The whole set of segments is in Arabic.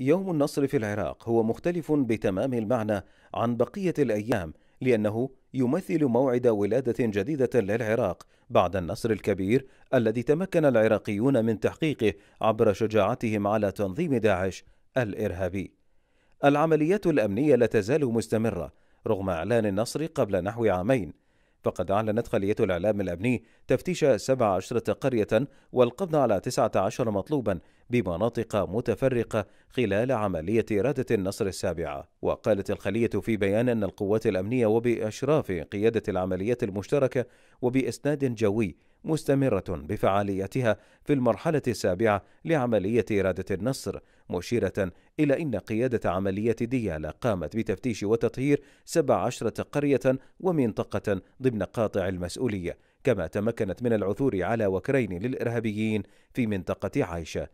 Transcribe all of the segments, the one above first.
يوم النصر في العراق هو مختلف بتمام المعنى عن بقية الأيام لأنه يمثل موعد ولادة جديدة للعراق بعد النصر الكبير الذي تمكن العراقيون من تحقيقه عبر شجاعتهم على تنظيم داعش الإرهابي. العمليات الأمنية لا تزال مستمرة رغم إعلان النصر قبل نحو عامين فقد أعلنت خلية الإعلام الأمني تفتيش 17 قرية والقبض على 19 مطلوبا بمناطق متفرقة خلال عملية إرادة النصر السابعة وقالت الخلية في بيان أن القوات الأمنية وبإشراف قيادة العمليات المشتركة وبإسناد جوي مستمرة بفعاليتها في المرحلة السابعة لعملية إرادة النصر مشيرة إلى أن قيادة عملية ديالا قامت بتفتيش وتطهير 17 قرية ومنطقة ضمن قاطع المسؤولية كما تمكنت من العثور على وكرين للإرهابيين في منطقة عائشة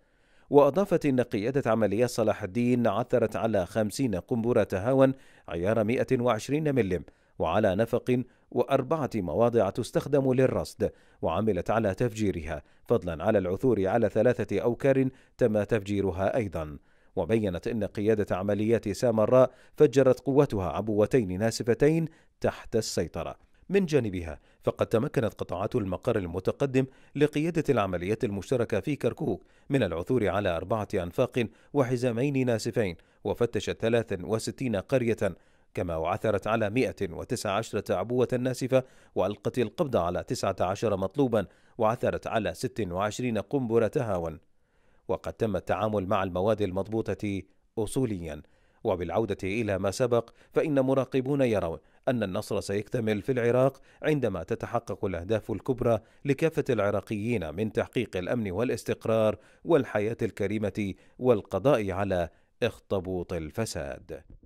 وأضافت أن قيادة عملية صلاح الدين عثرت على خمسين قنبرة هاون عيار 120 ملم وعلى نفق وأربعة مواضع تستخدم للرصد وعملت على تفجيرها فضلا على العثور على ثلاثة أوكار تم تفجيرها أيضا وبينت أن قيادة عمليات سامراء فجرت قوتها عبوتين ناسفتين تحت السيطرة من جانبها فقد تمكنت قطاعات المقر المتقدم لقيادة العمليات المشتركة في كركوك من العثور على أربعة أنفاق وحزامين ناسفين وفتشت 63 قرية كما وعثرت على 119 عبوة ناسفة وألقت القبض على 19 مطلوبا وعثرت على 26 قنبلة تهاون وقد تم التعامل مع المواد المضبوطة أصوليا وبالعودة إلى ما سبق فإن مراقبون يرون أن النصر سيكتمل في العراق عندما تتحقق الأهداف الكبرى لكافة العراقيين من تحقيق الأمن والاستقرار والحياة الكريمة والقضاء على اخطبوط الفساد